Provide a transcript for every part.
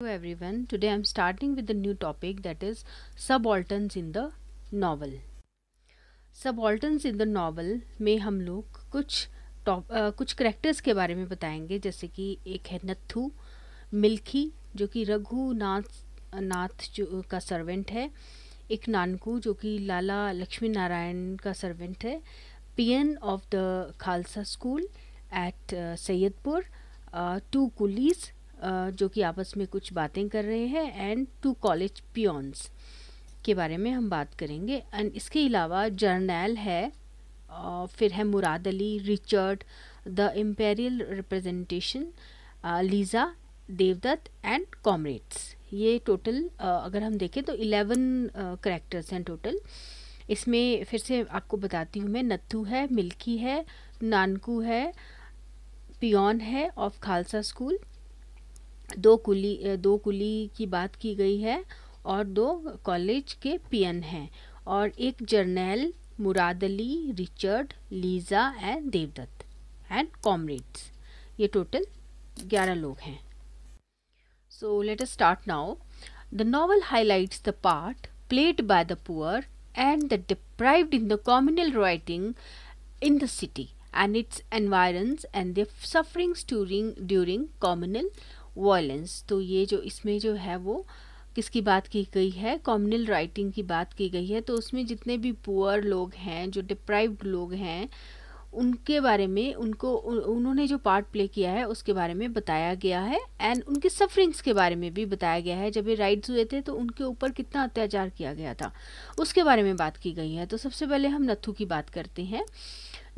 Hello everyone, today I am starting with the new topic that is subalterns in the novel. Subalterns in the novel में हम लोग कुछ top कुछ characters के बारे में बताएंगे जैसे कि एक है नत्थू मिल्की जो कि रघुनाथ नाथ जो का सर्वेंट है एक नानकू जो कि लाला लक्ष्मी नारायण का सर्वेंट है an of the Khalsa school at Saidpur two coolies जो कि आपस में कुछ बातें कर रहे हैं एंड टू कॉलेज पियॉन्स के बारे में हम बात करेंगे एंड इसके अलावा जर्नैल है फिर है Murad Ali Richard the imperial representation Liza Devdatt and comrades ये टोटल अगर हम देखें तो इलेवन करेक्टर्स हैं टोटल इसमें फिर से आपको बताती हूँ मैं नत्थू है मिल्की है नानकू है पियोन है ऑफ खालसा स्कूल दो कुली दो कुली की बात की गई है और दो कॉलेज के पियन हैं और एक Jarnail Murad Ali Richard Liza and Devdatt and comrades ये टोटल ग्यारह लोग हैं so let us start now the novel highlights the part played by the poor and the deprived in the communal rioting in the city and its environs and their sufferings during during violence तो ये जो इसमें जो है वो किसकी बात की गई है कॉम्यूनल राइटिंग की बात की गई है तो उसमें जितने भी पुअर लोग हैं जो डिप्राइव्ड लोग हैं उनके बारे में उनको उन्होंने जो पार्ट प्ले किया है उसके बारे में बताया गया है एंड उनकी सफरिंग्स के बारे में भी बताया गया है जब ये राइड्स हुए थे तो उनके ऊपर कितना अत्याचार किया गया था उसके बारे में बात की गई है तो सबसे पहले हम नथु की बात करते हैं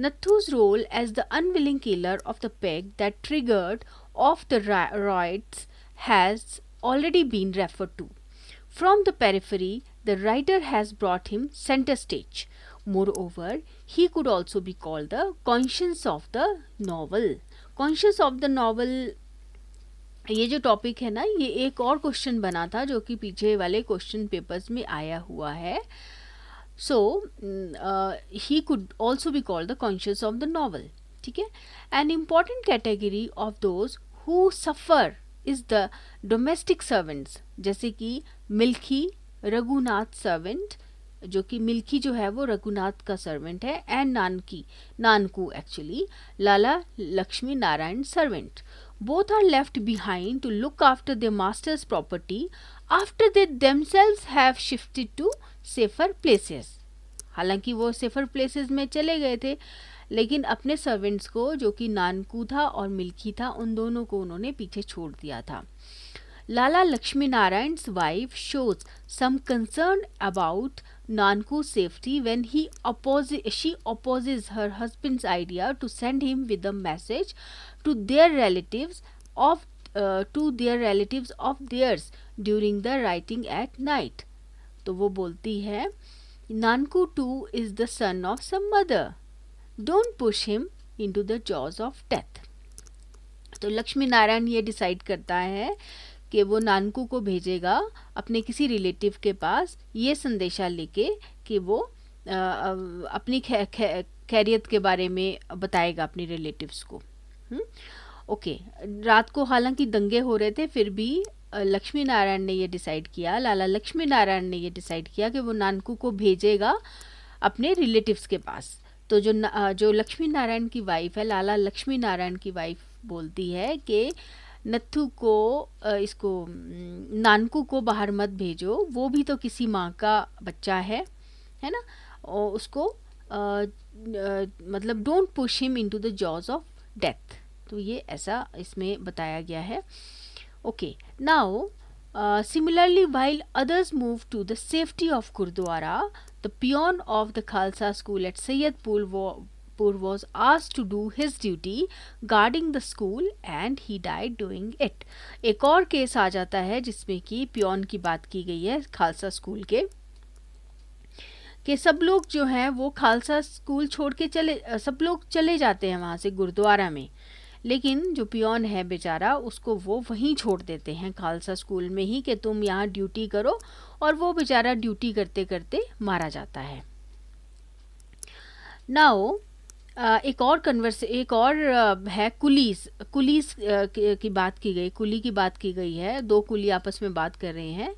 Nathu's role as the unwilling killer of the pig that triggered of the roids has already been referred to. From the periphery, the writer has brought him center stage. Moreover, he could also be called the conscience of the novel. Conscience of the novel ये जो topic है ना ये एक और question बना था जो कि पीछे वाले क्वेश्चन पेपर्स में आया हुआ है so he could also be called the conscious of the novel ठीक है an important category of those who suffer is the domestic servants जैसे कि मिल्खी रघुनाथ सर्वेंट जो कि मिल्खी जो है वो रघुनाथ का सर्वेंट है and Nanki Nanku actually Lala Lakshmi Narayan servant are left behind to look after the master's property after they them themselves have shifted to safer places हालांकि वो सेफर प्लेसेस में चले गए थे लेकिन अपने सर्वेंट्स को जो कि नानकू था और मिल्खी था उन दोनों को उन्होंने पीछे छोड़ दिया था Lala Lakshmi Narayan wife shows some concern about Nanku safety when he oppose she opposes her husband's idea to send him with a message to their relative of to their relative of theirs during the rioting at night तो वो बोलती है Nanku too is the son of some mother don't push him into the jaws of death तो लक्ष्मी नारायण ये decide करता है कि वो नानकू को भेजेगा अपने किसी रिलेटिव के पास ये संदेशा लेके कि वो आ, अपनी खे, खे, खैरियत के बारे में बताएगा अपने रिलेटिव्स को ओके हम्म? रात को हालांकि दंगे हो रहे थे फिर भी लक्ष्मी नारायण ने ये डिसाइड किया लाला लक्ष्मी नारायण ने ये डिसाइड किया कि वो नानकू को भेजेगा अपने रिलेटिव्स के पास तो जो न, जो लक्ष्मी नारायण की वाइफ है लाला लक्ष्मी नारायण की वाइफ बोलती है कि नत्थू को इसको नानकू को बाहर मत भेजो वो भी तो किसी माँ का बच्चा है है ना और उसको आ, आ, मतलब don't push him into the jaws of death तो ये ऐसा इसमें बताया गया है okay now similarly while others move to the safety of gurdwara The peon of the Khalsa school at Sayyadpur was asked to do his duty guarding the school and he died doing it. एक और case आ जाता है जिसमें कि peon की बात की गई है खालसा स्कूल के कि सब लोग जो हैं वो खालसा स्कूल छोड़ के चले सब लोग चले जाते हैं वहाँ से गुरुद्वारा में लेकिन जो पियोन है बेचारा उसको वो वहीं छोड़ देते हैं खालसा स्कूल में ही कि तुम यहाँ ड्यूटी करो और वो बेचारा ड्यूटी करते करते मारा जाता है नाओ एक और कन्वर्स एक और है कुलीस कुलीस की बात की गई कुली की बात की गई है दो कुली आपस में बात कर रहे हैं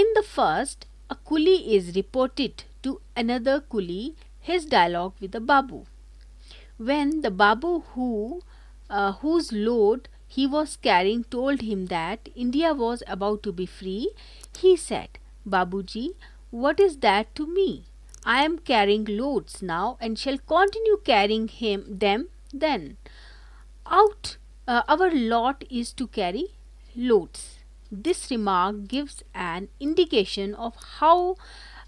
in the first a coolie is reported to another coolie his dialogue with the babu when the babu who whose load he was carrying told him that India was about to be free, he said, Babuji, what is that to me? I am carrying loads now and shall continue carrying him them then. Out uh, our lot is to carry loads. This remark gives an indication of how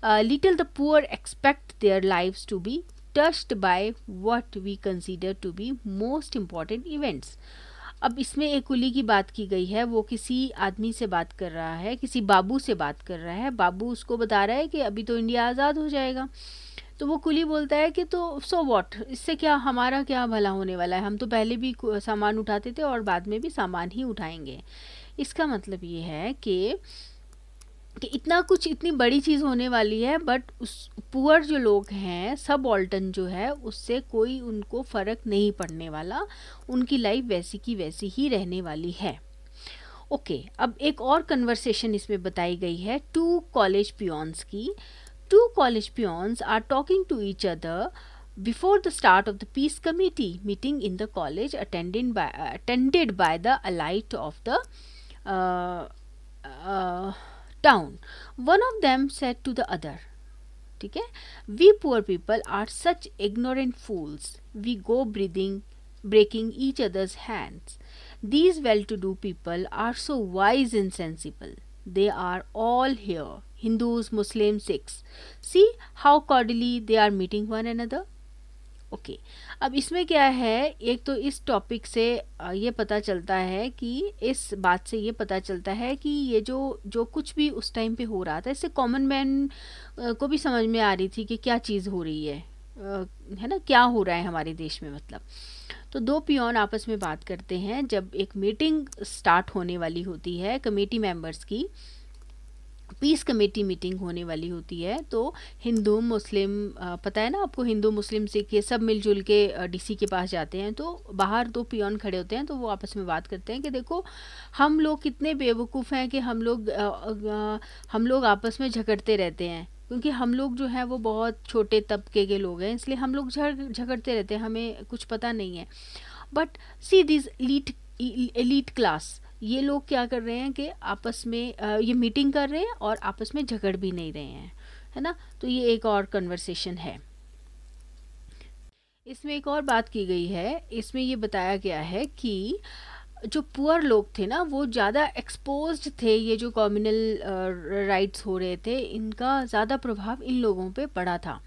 uh, little the poor expect their lives to be touched by what we consider to be most important events. अब इसमें एक कुली की बात की गई है वो किसी आदमी से बात कर रहा है किसी बाबू से बात कर रहा है बाबू उसको बता रहा है कि अभी तो इंडिया आज़ाद हो जाएगा तो वो कुली बोलता है कि तो सो वॉट इससे क्या हमारा क्या भला होने वाला है हम तो पहले भी सामान उठाते थे और बाद में भी सामान ही उठाएंगे इसका मतलब ये है कि कि इतना कुछ इतनी बड़ी चीज़ होने वाली है बट उस पुअर जो लोग हैं सब ऑल्टन जो है उससे कोई उनको फ़र्क नहीं पड़ने वाला उनकी लाइफ वैसी की वैसी ही रहने वाली है ओके okay, अब एक और कन्वर्सेशन इसमें बताई गई है टू कॉलेज प्योन्स की two college peons are talking to each other before the start of the peace committee meeting in the college attended by attended by the elite of the down. One of them said to the other, We poor people are such ignorant fools. We go breathing, breaking each other's hands. These well to do people are so wise and sensible. They are all here Hindus, Muslims, Sikhs. See how cordially they are meeting one another. Okay अब इसमें क्या है एक तो इस topic से ये पता चलता है कि इस बात से ये पता चलता है कि ये जो जो कुछ भी उस टाइम पे हो रहा था इससे कॉमन मैन को भी समझ में आ रही थी कि क्या चीज़ हो रही है है ना क्या हो रहा है हमारे देश में मतलब तो दो पियोन आपस में बात करते हैं जब एक मीटिंग स्टार्ट होने वाली होती है कमेटी मेंबर्स की पीस कमेटी मीटिंग होने वाली होती है तो हिंदू मुस्लिम पता है ना आपको हिंदू मुस्लिम सिख ये सब मिलजुल के डीसी के पास जाते हैं तो बाहर दो पियन पियोन खड़े होते हैं तो वो आपस में बात करते हैं कि देखो हम लोग कितने बेवकूफ़ हैं कि हम लोग हम लोग आपस में झगड़ते रहते हैं क्योंकि हम लोग जो हैं वो बहुत छोटे तबके के लोग हैं इसलिए हम लोग झगड़ते रहते हैं हमें कुछ पता नहीं है but see this lead elite class ये लोग क्या कर रहे हैं कि आपस में ये मीटिंग कर रहे हैं और आपस में झगड़ भी नहीं रहे हैं है ना तो ये एक और कन्वर्सेशन है इसमें एक और बात की गई है इसमें ये बताया गया है कि जो पुअर लोग थे ना वो ज़्यादा एक्सपोज थे ये जो कॉम्यूनल राइट्स हो रहे थे इनका ज़्यादा प्रभाव इन लोगों पे पड़ा था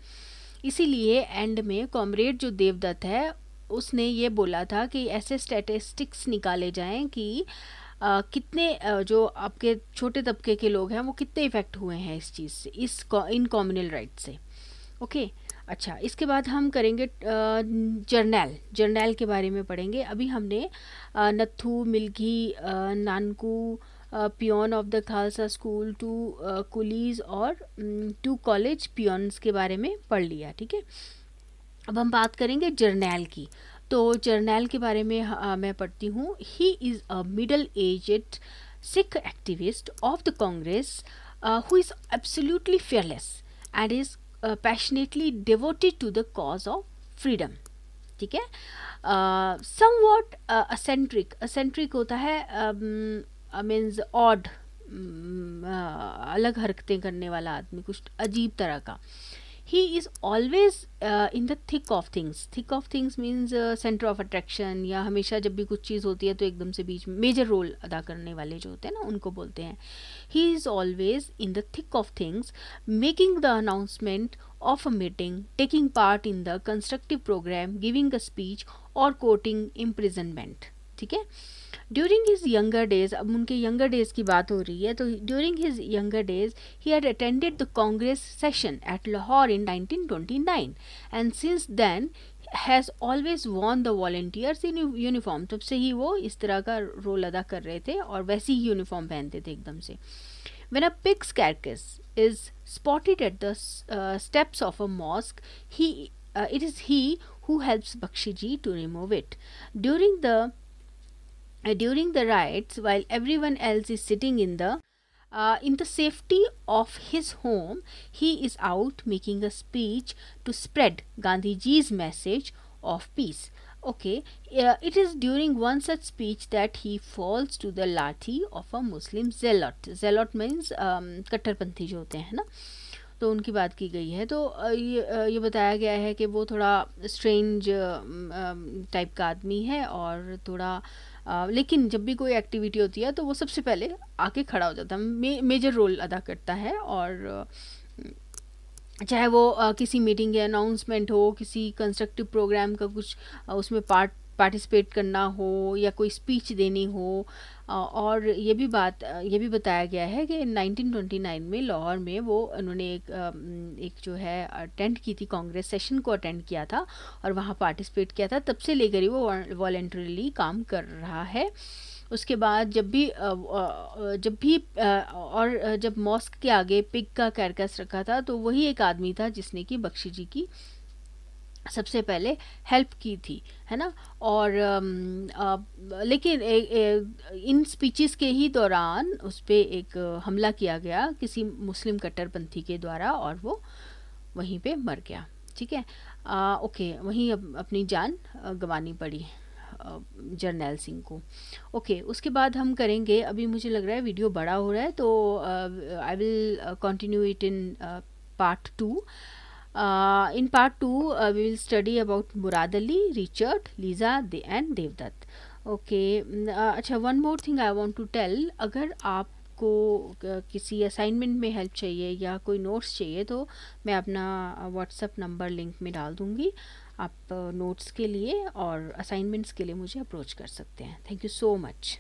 इसीलिए एंड में कॉमरेड जो देवदत्त है उसने ये बोला था कि ऐसे स्टैटिस्टिक्स निकाले जाएं कि आ, कितने जो आपके छोटे तबके के लोग हैं वो कितने इफ़ेक्ट हुए हैं इस चीज़ से इस इन कॉम्यूनल राइट से ओके अच्छा इसके बाद हम करेंगे जर्नैल जर्नैल के बारे में पढ़ेंगे अभी हमने Nathu Milkhi Nanku peon of the Khalsa school two coolies और टू कॉलेज पियोन्स के बारे में पढ़ लिया ठीक है अब हम बात करेंगे जर्नैल की तो जर्नैल के बारे में हाँ, आ, मैं पढ़ती हूँ he is a middle aged Sikh activist of the Congress who is absolutely fearless and is passionately devoted to the cause of freedom ठीक है सम वॉट असेंट्रिक असेंट्रिक होता है means um, odd um, uh, अलग हरकतें करने वाला आदमी कुछ अजीब तरह का he is always in the thick of things thick of things means centre of attraction या हमेशा जब भी कुछ चीज़ होती है तो एकदम से बीच में मेजर रोल अदा करने वाले जो होते हैं ना उनको बोलते हैं he is always in the thick of things making the announcement of a meeting taking part in the constructive programme giving a speech और कोटिंग इम्प्रिजनमेंट ठीक है ड्यूरिंग हिज यंगर डेज अब उनके यंगर डेज की बात हो रही है तो during his younger days he had attended the Congress session at Lahore in 1929 and since then has always worn the volunteers in uniform तब से ही वो इस तरह का रोल अदा कर रहे थे और वैसे ही यूनिफॉर्म पहनते थे एकदम से when a pig's carcass is spotted at the steps of a mosque he it is he who helps Bakshi ji to remove it during the Uh, during the riots, while everyone else is sitting in the uh, in the safety of his home he is out making a speech to spread gandhiji's message of peace okay uh, it is during one such speech that he falls to the lathi of a muslim zealot zealot means um, jo hote hain na, ना तो उनकी बात की गई है तो ये ये बताया गया है कि वो थोड़ा स्ट्रेंज टाइप का आदमी है और थोड़ा आ, लेकिन जब भी कोई एक्टिविटी होती है तो वो सबसे पहले आके खड़ा हो जाता है मे, मेजर रोल अदा करता है और चाहे वो आ, किसी मीटिंग या अनाउंसमेंट हो किसी कंस्ट्रक्टिव प्रोग्राम का कुछ आ, उसमें पार्ट पार्टिसिपेट करना हो या कोई स्पीच देनी हो और ये भी बात ये भी बताया गया है कि 1929 में लाहौर में वो उन्होंने एक एक जो है अटेंड की थी कांग्रेस सेशन को अटेंड किया था और वहाँ पार्टिसिपेट किया था तब से लेकर ही वो वॉल्ट्रली काम कर रहा है उसके बाद जब भी जब भी और जब मॉस्क के आगे पिग का कैरकस रखा था तो वही एक आदमी था जिसने कि बख्शी जी की सबसे पहले हेल्प की थी है ना और आ, लेकिन ए, ए, इन स्पीचेस के ही दौरान उस पर एक हमला किया गया किसी मुस्लिम कट्टरपंथी के द्वारा और वो वहीं पे मर गया ठीक है आ, ओके वहीं अप, अपनी जान गंवानी पड़ी जर्नैल सिंह को ओके उसके बाद हम करेंगे अभी मुझे लग रहा है वीडियो बड़ा हो रहा है तो I will continue it in part two Uh, in part 2, uh, we will study about Murad Ali, Richard, Lisa De and devdat Okay, mm, uh, अच्छा one more thing I want to tell. अगर aap आपको uh, किसी assignment में help चाहिए या कोई notes चाहिए तो मैं अपना व्हाट्सएप नंबर लिंक में डाल दूँगी आप नोट्स uh, के लिए और असाइनमेंट्स के लिए मुझे अप्रोच कर सकते हैं थैंक यू सो मच